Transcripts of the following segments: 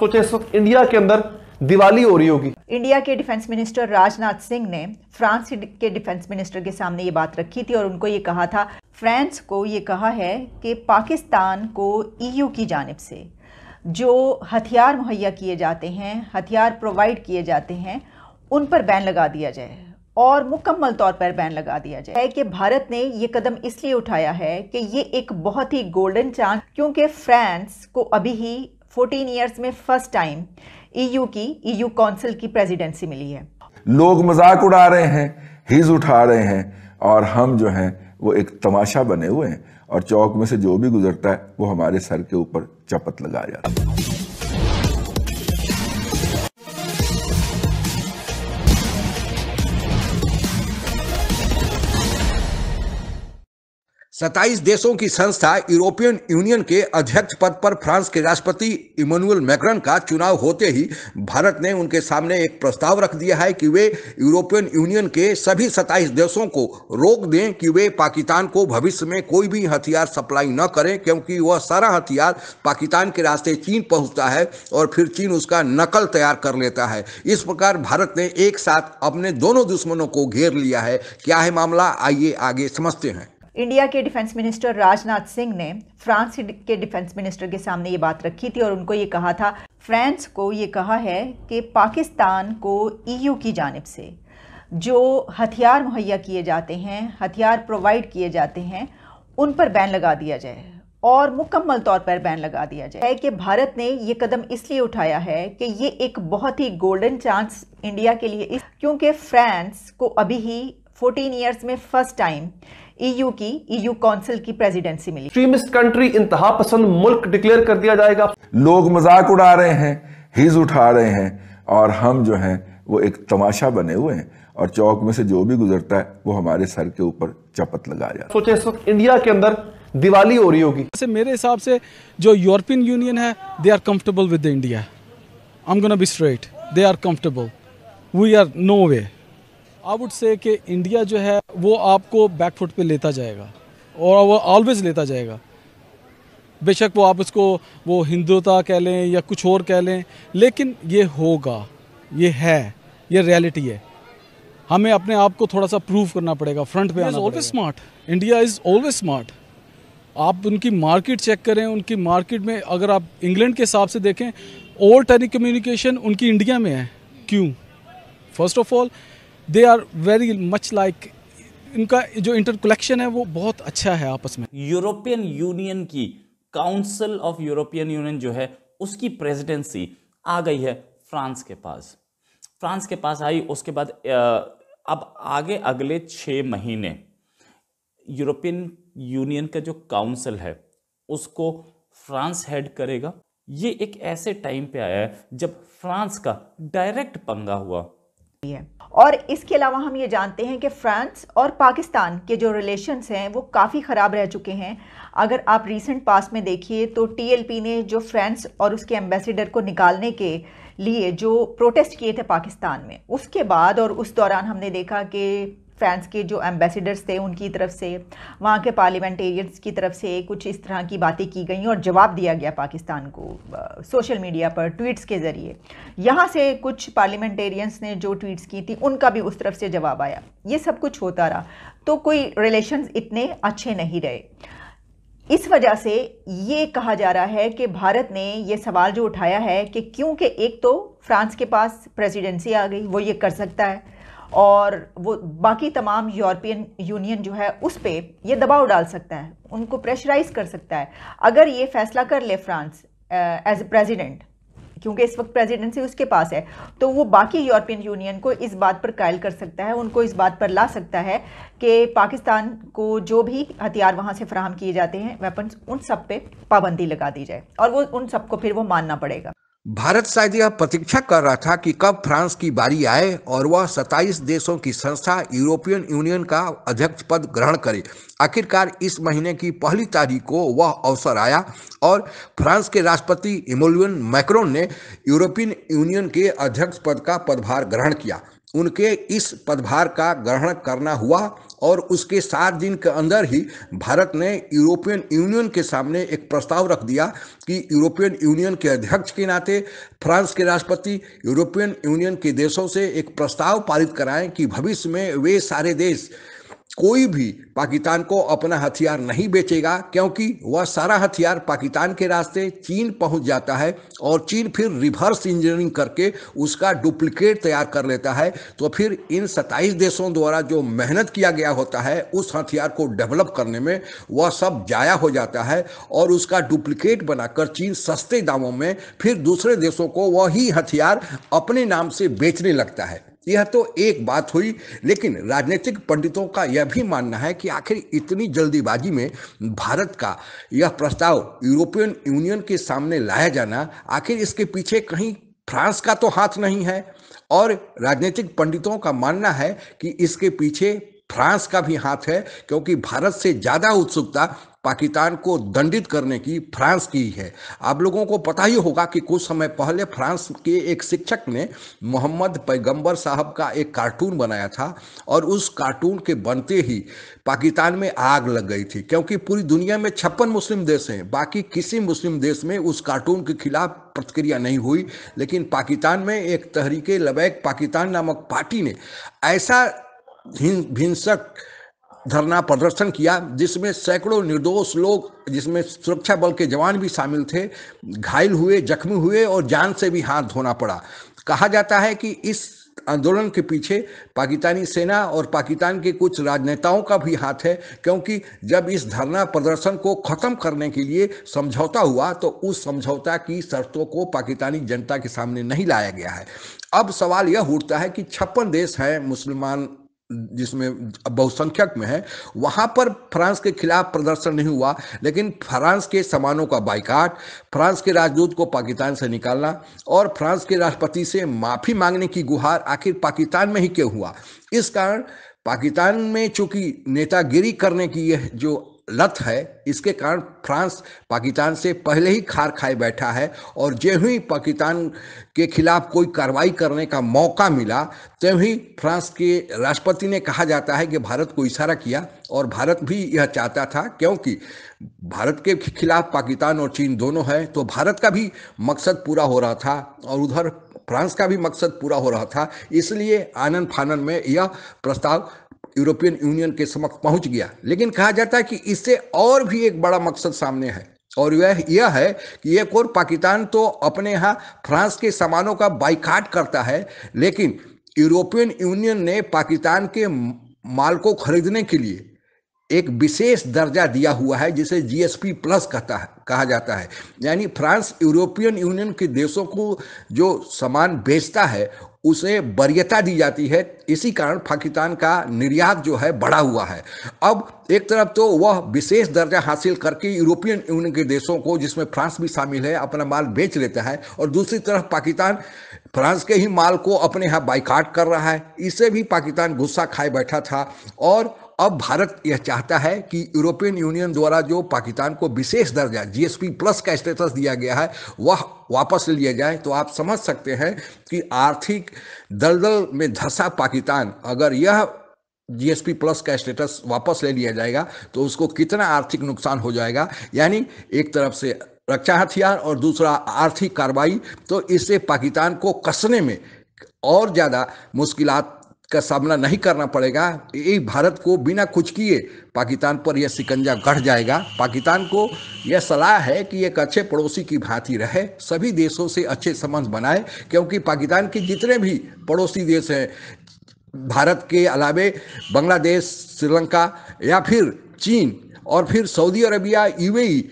सोचे इस वक्त इंडिया के अंदर दिवाली हो रही होगी इंडिया के डिफेंस मिनिस्टर राजनाथ सिंह ने फ्रांस के डिफेंस मिनिस्टर के सामने ये बात रखी थी और उनको ये कहा था फ्रांस को ये कहा है कि पाकिस्तान को ईयू की जानब से जो हथियार मुहैया किए जाते हैं हथियार प्रोवाइड किए जाते हैं उन पर बैन लगा दिया जाए और मुकम्मल तौर पर बैन लगा दिया जाए है कि भारत ने ये कदम इसलिए उठाया है कि ये एक बहुत ही गोल्डन चांस क्योंकि फ्रांस को अभी ही 14 इयर्स में फर्स्ट टाइम ईयू e की ईयू e काउंसिल की प्रेसिडेंसी मिली है लोग मजाक उड़ा रहे हैं हिज उठा रहे हैं और हम जो हैं वो एक तमाशा बने हुए हैं और चौक में से जो भी गुजरता है वो हमारे सर के ऊपर चपत लगा जाता है सत्ताईस देशों की संस्था यूरोपियन यूनियन के अध्यक्ष पद पर फ्रांस के राष्ट्रपति इमानुअल मैक्रन का चुनाव होते ही भारत ने उनके सामने एक प्रस्ताव रख दिया है कि वे यूरोपियन यूनियन के सभी 27 देशों को रोक दें कि वे पाकिस्तान को भविष्य में कोई भी हथियार सप्लाई न करें क्योंकि वह सारा हथियार पाकिस्तान के रास्ते चीन पहुँचता है और फिर चीन उसका नकल तैयार कर लेता है इस प्रकार भारत ने एक साथ अपने दोनों दुश्मनों को घेर लिया है क्या है मामला आइए आगे समझते हैं इंडिया के डिफेंस मिनिस्टर राजनाथ सिंह ने फ्रांस के डिफेंस मिनिस्टर के सामने ये बात रखी थी और उनको ये कहा था फ्रांस को ये कहा है कि पाकिस्तान को ईयू की जानब से जो हथियार मुहैया किए जाते हैं हथियार प्रोवाइड किए जाते हैं उन पर बैन लगा दिया जाए और मुकम्मल तौर पर बैन लगा दिया जाए कि भारत ने ये कदम इसलिए उठाया है कि ये एक बहुत ही गोल्डन चांस इंडिया के लिए क्योंकि फ्रांस को अभी ही 14 इयर्स में फर्स्ट टाइम ईयू की ईयू काउंसिल की प्रेसिडेंसी मिली एक्सट्रीमिस्ट कंट्री इंतहा पसंद मुल्क डिक्लेयर कर दिया जाएगा लोग मजाक उड़ा रहे हैं हिज उठा रहे हैं और हम जो हैं वो एक तमाशा बने हुए हैं और चौक में से जो भी गुजरता है वो हमारे सर के ऊपर चपत लगा जाता सोचे इस वक्त इंडिया के अंदर दिवाली हो रही होगी वैसे मेरे हिसाब से जो यूरोपियन यूनियन है they are comfortable with India I am gonna be straight they are comfortable we are no way I would say कि इंडिया जो है वो आपको बैकफुट पे लेता जाएगा और वो ऑलवेज लेता जाएगा बेशक वो आप उसको वो हिंदुता कह लें या कुछ और कह लें लेकिन ये होगा ये है ये रियलिटी है हमें अपने आप को थोड़ा सा प्रूव करना पड़ेगा फ्रंट पे आना always smart India is always smart आप उनकी मार्केट चेक करें उनकी मार्केट में अगर आप इंग्लैंड के हिसाब से देखें ओवर टेली उनकी इंडिया में है क्यों first of all they are very much like इनका जो इंटर कलेक्शन है वो बहुत अच्छा है आपस में यूरोपियन यूनियन की काउंसिल ऑफ यूरोपियन यूनियन जो है उसकी प्रेसिडेंसी आ गई है फ्रांस के पास फ्रांस के पास आई उसके बाद अब आगे अगले छः महीने यूरोपियन यूनियन का जो काउंसिल है उसको फ्रांस हेड करेगा ये एक ऐसे टाइम पे आया है जब फ्रांस का डायरेक्ट पंगा हुआ yeah. और इसके अलावा हम ये जानते हैं कि फ्रांस और पाकिस्तान के जो रिलेशंस हैं वो काफ़ी ख़राब रह चुके हैं अगर आप रीसेंट पास में देखिए तो टीएलपी ने जो फ्रांस और उसके एम्बेसडर को निकालने के लिए जो प्रोटेस्ट किए थे पाकिस्तान में उसके बाद और उस दौरान हमने देखा कि फ्रांस के जो एम्बेसडर्स थे उनकी तरफ से वहाँ के पार्लियामेंटेरियंस की तरफ से कुछ इस तरह की बातें की गई और जवाब दिया गया पाकिस्तान को आ, सोशल मीडिया पर ट्वीट्स के ज़रिए यहाँ से कुछ पार्लियामेंटेरियंस ने जो ट्वीट्स की थी उनका भी उस तरफ से जवाब आया ये सब कुछ होता रहा तो कोई रिलेशन इतने अच्छे नहीं रहे इस वजह से ये कहा जा रहा है कि भारत ने ये सवाल जो उठाया है कि क्योंकि एक तो फ्रांस के पास प्रेसिडेंसी आ गई वो ये कर सकता है और वो बाकी तमाम यूरोपियन यूनियन जो है उस पर यह दबाव डाल सकता है उनको प्रेशराइज कर सकता है अगर ये फैसला कर ले फ्रांस एज ए प्रेजिडेंट क्योंकि इस वक्त प्रेजिडेंसी उसके पास है तो वो बाकी यूरोपियन यूनियन को इस बात पर कायल कर सकता है उनको इस बात पर ला सकता है कि पाकिस्तान को जो भी हथियार वहाँ से फ्राहम किए जाते हैं वेपन्स उन सब पे पाबंदी लगा दी जाए और वो उन सबको फिर वो मानना पड़ेगा भारत शायद यह प्रतीक्षा कर रहा था कि कब फ्रांस की बारी आए और वह 27 देशों की संस्था यूरोपियन यूनियन का अध्यक्ष पद ग्रहण करे आखिरकार इस महीने की पहली तारीख को वह अवसर आया और फ्रांस के राष्ट्रपति इमोलियन मैक्रोन ने यूरोपियन यूनियन के अध्यक्ष पद का पदभार ग्रहण किया उनके इस पदभार का ग्रहण करना हुआ और उसके सात दिन के अंदर ही भारत ने यूरोपियन यूनियन के सामने एक प्रस्ताव रख दिया कि यूरोपियन यूनियन के अध्यक्ष के नाते फ्रांस के राष्ट्रपति यूरोपियन यूनियन के देशों से एक प्रस्ताव पारित कराएं कि भविष्य में वे सारे देश कोई भी पाकिस्तान को अपना हथियार नहीं बेचेगा क्योंकि वह सारा हथियार पाकिस्तान के रास्ते चीन पहुंच जाता है और चीन फिर रिवर्स इंजीनियरिंग करके उसका डुप्लीकेट तैयार कर लेता है तो फिर इन सत्ताईस देशों द्वारा जो मेहनत किया गया होता है उस हथियार को डेवलप करने में वह सब जाया हो जाता है और उसका डुप्लीकेट बनाकर चीन सस्ते दामों में फिर दूसरे देशों को वही हथियार अपने नाम से बेचने लगता है यह तो एक बात हुई लेकिन राजनीतिक पंडितों का यह भी मानना है कि आखिर इतनी जल्दीबाजी में भारत का यह प्रस्ताव यूरोपियन यूनियन के सामने लाया जाना आखिर इसके पीछे कहीं फ्रांस का तो हाथ नहीं है और राजनीतिक पंडितों का मानना है कि इसके पीछे फ्रांस का भी हाथ है क्योंकि भारत से ज़्यादा उत्सुकता पाकिस्तान को दंडित करने की फ्रांस की है आप लोगों को पता ही होगा कि कुछ समय पहले फ्रांस के एक शिक्षक ने मोहम्मद पैगंबर साहब का एक कार्टून बनाया था और उस कार्टून के बनते ही पाकिस्तान में आग लग गई थी क्योंकि पूरी दुनिया में छप्पन मुस्लिम देश हैं बाकी किसी मुस्लिम देश में उस कार्टून के खिलाफ प्रतिक्रिया नहीं हुई लेकिन पाकिस्तान में एक तहरीक लबैक पाकिस्तान नामक पार्टी ने ऐसा भींसक धरना प्रदर्शन किया जिसमें सैकड़ों निर्दोष लोग जिसमें सुरक्षा बल के जवान भी शामिल थे घायल हुए जख्मी हुए और जान से भी हाथ धोना पड़ा कहा जाता है कि इस आंदोलन के पीछे पाकिस्तानी सेना और पाकिस्तान के कुछ राजनेताओं का भी हाथ है क्योंकि जब इस धरना प्रदर्शन को ख़त्म करने के लिए समझौता हुआ तो उस समझौता की शर्तों को पाकिस्तानी जनता के सामने नहीं लाया गया है अब सवाल यह उठता है कि छप्पन देश हैं मुसलमान जिसमें बहुसंख्यक में है वहां पर फ्रांस के खिलाफ प्रदर्शन नहीं हुआ लेकिन फ्रांस के सामानों का बाइकाट फ्रांस के राजदूत को पाकिस्तान से निकालना और फ्रांस के राष्ट्रपति से माफ़ी मांगने की गुहार आखिर पाकिस्तान में ही क्यों हुआ इस कारण पाकिस्तान में चूंकि नेतागिरी करने की यह जो लत है इसके कारण फ्रांस पाकिस्तान से पहले ही खार खाए बैठा है और जो ही पाकिस्तान के खिलाफ कोई कार्रवाई करने का मौका मिला त्यों ही फ्रांस के राष्ट्रपति ने कहा जाता है कि भारत को इशारा किया और भारत भी यह चाहता था क्योंकि भारत के खिलाफ पाकिस्तान और चीन दोनों हैं तो भारत का भी मकसद पूरा हो रहा था और उधर फ्रांस का भी मकसद पूरा हो रहा था इसलिए आनंद फानन में यह प्रस्ताव यूरोपियन यूनियन के समक्ष पहुंच गया लेकिन कहा जाता है कि इससे और भी एक बड़ा मकसद सामने है और यह यह है कि एक और पाकिस्तान तो अपने यहाँ फ्रांस के सामानों का बाइकाट करता है लेकिन यूरोपियन यूनियन ने पाकिस्तान के माल को खरीदने के लिए एक विशेष दर्जा दिया हुआ है जिसे जीएसपी प्लस कहता है कहा जाता है यानी फ्रांस यूरोपियन यूनियन के देशों को जो सामान बेचता है उसे वरीयता दी जाती है इसी कारण पाकिस्तान का निर्यात जो है बढ़ा हुआ है अब एक तरफ तो वह विशेष दर्जा हासिल करके यूरोपियन यूनियन के देशों को जिसमें फ्रांस भी शामिल है अपना माल बेच लेता है और दूसरी तरफ पाकिस्तान फ्रांस के ही माल को अपने यहाँ बाइकाट कर रहा है इसे भी पाकिस्तान गुस्सा खाए बैठा था और अब भारत यह चाहता है कि यूरोपियन यूनियन द्वारा जो पाकिस्तान को विशेष दर्जा जीएसपी प्लस का स्टेटस दिया गया है वह वापस ले लिया जाए तो आप समझ सकते हैं कि आर्थिक दलदल में धसा पाकिस्तान अगर यह जीएसपी प्लस का स्टेटस वापस ले लिया जाएगा तो उसको कितना आर्थिक नुकसान हो जाएगा यानी एक तरफ से रक्षा हथियार और दूसरा आर्थिक कार्रवाई तो इससे पाकिस्तान को कसने में और ज़्यादा मुश्किलात का सामना नहीं करना पड़ेगा ये भारत को बिना कुछ किए पाकिस्तान पर यह सिकंजा गढ़ जाएगा पाकिस्तान को यह सलाह है कि एक अच्छे पड़ोसी की भांति रहे सभी देशों से अच्छे संबंध बनाए क्योंकि पाकिस्तान के जितने भी पड़ोसी देश हैं भारत के अलावे बांग्लादेश श्रीलंका या फिर चीन और फिर सऊदी अरबिया यूएई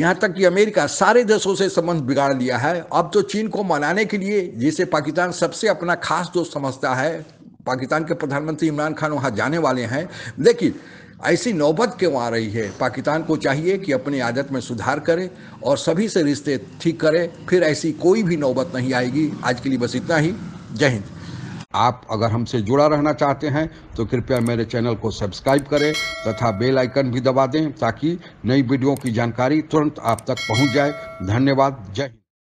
यहाँ तक कि अमेरिका सारे देशों से संबंध बिगाड़ लिया है अब तो चीन को मनाने के लिए जिसे पाकिस्तान सबसे अपना खास दोस्त समझता है पाकिस्तान के प्रधानमंत्री इमरान खान वहाँ जाने वाले हैं लेकिन ऐसी नौबत क्यों आ रही है पाकिस्तान को चाहिए कि अपनी आदत में सुधार करे और सभी से रिश्ते ठीक करे फिर ऐसी कोई भी नौबत नहीं आएगी आज के लिए बस इतना ही जय हिंद आप अगर हमसे जुड़ा रहना चाहते हैं तो कृपया मेरे चैनल को सब्सक्राइब करें तथा बेल आइकन भी दबा दें ताकि नई वीडियो की जानकारी तुरंत आप तक पहुंच जाए धन्यवाद जय हिंद